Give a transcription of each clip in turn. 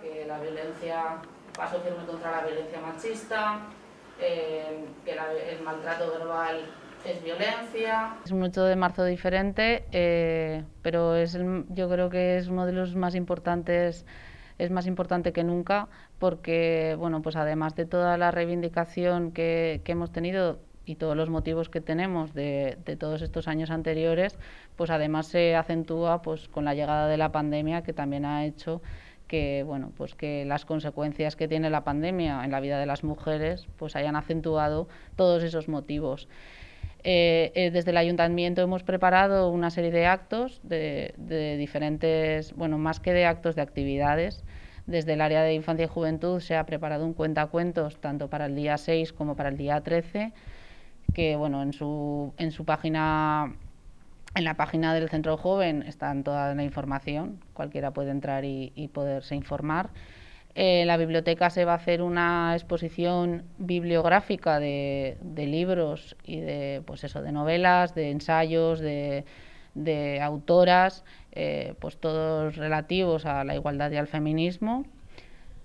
que la violencia, firme contra la violencia machista, eh, que el maltrato verbal es violencia. Es un 8 de marzo diferente, eh, pero es yo creo que es uno de los más importantes es más importante que nunca porque, bueno, pues además de toda la reivindicación que, hemos tenido y todos los motivos que tenemos de, de, todos estos años anteriores, pues además se acentúa pues con la llegada de la pandemia que también ha hecho que bueno pues que las consecuencias que tiene la pandemia en la vida de las mujeres pues hayan acentuado todos esos motivos eh, eh, desde el ayuntamiento hemos preparado una serie de actos de, diferentes bueno más que de actos de actividades desde el área de infancia y juventud se ha preparado un cuentacuentos tanto para el día 6 como para el día 13 que bueno en su en su página en la página del Centro Joven están toda la información, cualquiera puede entrar y, poderse informar. en eh, la biblioteca se va a hacer una exposición bibliográfica de, libros y de, pues eso, de novelas, de ensayos, de, autoras, eh, pues todos relativos a la igualdad y al feminismo.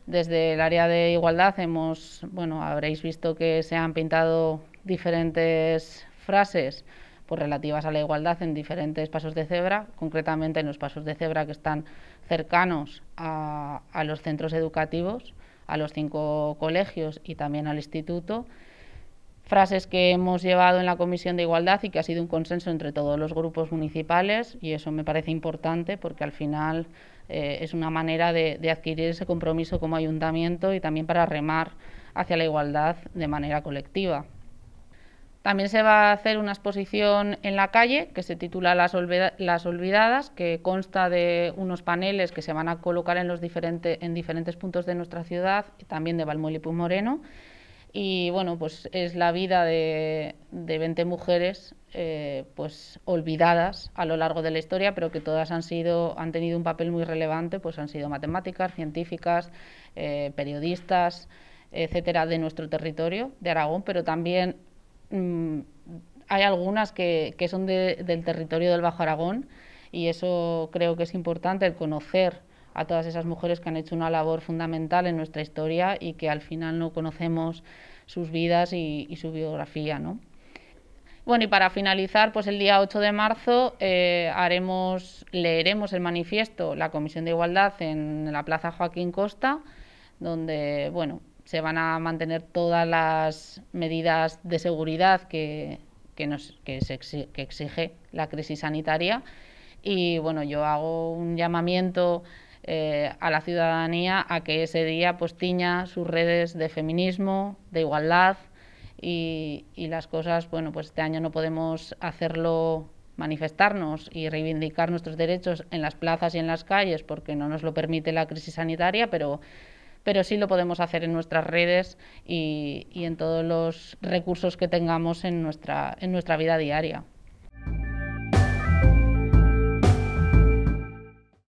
Desde el área de igualdad hemos, bueno, habréis visto que se han pintado diferentes frases pues, relativas a la igualdad en diferentes pasos de cebra, concretamente en los pasos de cebra que están cercanos a, los centros educativos, a los cinco colegios y también al instituto. Frases que hemos llevado en la Comisión de Igualdad y que ha sido un consenso entre todos los grupos municipales y eso me parece importante porque al final eh, es una manera de adquirir ese compromiso como ayuntamiento y también para remar hacia la igualdad de manera colectiva. También se va a hacer una exposición en la calle que se titula Las, Olvidadas, que consta de unos paneles que se van a colocar en, los diferentes en diferentes puntos de nuestra ciudad, y también de balmoli, y Moreno, Y bueno, pues es la vida de, 20 mujeres eh, pues olvidadas a lo largo de la historia, pero que todas han, sido, han tenido un papel muy relevante, pues han sido matemáticas, científicas, eh, periodistas, etcétera, de nuestro territorio, de Aragón, pero también Mm, hay algunas que, son del territorio del Bajo Aragón y eso creo que es importante, el conocer a todas esas mujeres que han hecho una labor fundamental en nuestra historia y que al final no conocemos sus vidas y, su biografía, ¿no? Bueno, y para finalizar, pues el día 8 de marzo eh, haremos, leeremos el manifiesto La Comisión de Igualdad en la Plaza Joaquín Costa, donde, bueno, se van a mantener todas las medidas de seguridad que, que, nos, exige, la crisis sanitaria. Y bueno, yo hago un llamamiento eh, a la ciudadanía a que ese día pues tiña sus redes de feminismo, de igualdad y, y, las cosas, bueno, pues este año no podemos hacerlo manifestarnos y reivindicar nuestros derechos en las plazas y en las calles porque no nos lo permite la crisis sanitaria, pero pero sí lo podemos hacer en nuestras redes y, en todos los recursos que tengamos en nuestra vida diaria.